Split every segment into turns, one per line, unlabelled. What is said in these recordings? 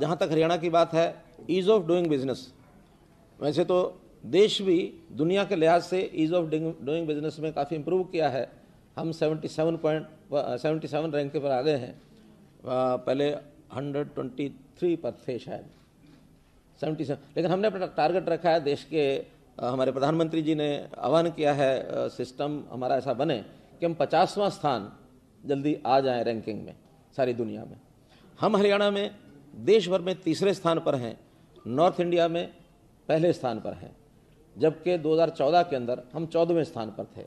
जहाँ तक हरियाणा की बात है ईज़ ऑफ डूइंग बिजनेस वैसे तो देश भी दुनिया के लिहाज से ईज़ ऑफ डूइंग बिजनेस में काफ़ी इम्प्रूव किया है हम 77 पॉइंट सेवेंटी सेवन रैंक के पर आ गए हैं पहले 123 पर थे शायद 77 लेकिन हमने अपना टारगेट रखा है देश के हमारे प्रधानमंत्री जी ने आह्वान किया है सिस्टम हमारा ऐसा बने कि हम पचासवां स्थान जल्दी आ जाएँ रैंकिंग में सारी दुनिया में हम हरियाणा में देश भर में तीसरे स्थान पर हैं नॉर्थ इंडिया में पहले स्थान पर हैं जबकि 2014 के अंदर हम चौदहवें स्थान पर थे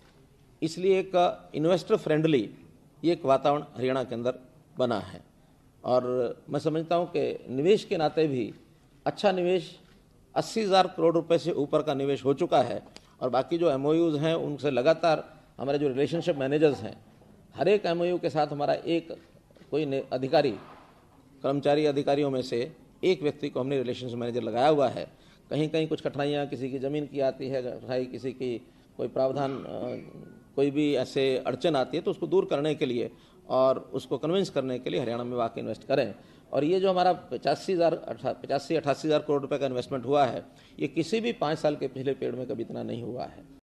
इसलिए एक इन्वेस्टर फ्रेंडली ये एक वातावरण हरियाणा के अंदर बना है और मैं समझता हूँ कि निवेश के नाते भी अच्छा निवेश अस्सी हज़ार करोड़ रुपए से ऊपर का निवेश हो चुका है और बाकी जो एम हैं उनसे लगातार हमारे जो रिलेशनशिप मैनेजर्स हैं हर एक एम के साथ हमारा एक कोई अधिकारी कर्मचारी अधिकारियों में से एक व्यक्ति को हमने रिलेशन मैनेजर लगाया हुआ है कहीं कहीं कुछ कठिनाइयाँ किसी की ज़मीन की आती है कठिनाई किसी की कोई प्रावधान कोई भी ऐसे अड़चन आती है तो उसको दूर करने के लिए और उसको कन्विंस करने के लिए हरियाणा में वाकई इन्वेस्ट करें और ये जो हमारा पचासी हज़ार पचासी अठासी हज़ार करोड़ रुपए का इन्वेस्टमेंट हुआ है ये किसी भी पाँच साल के पिछले पेड़ में कभी इतना नहीं हुआ है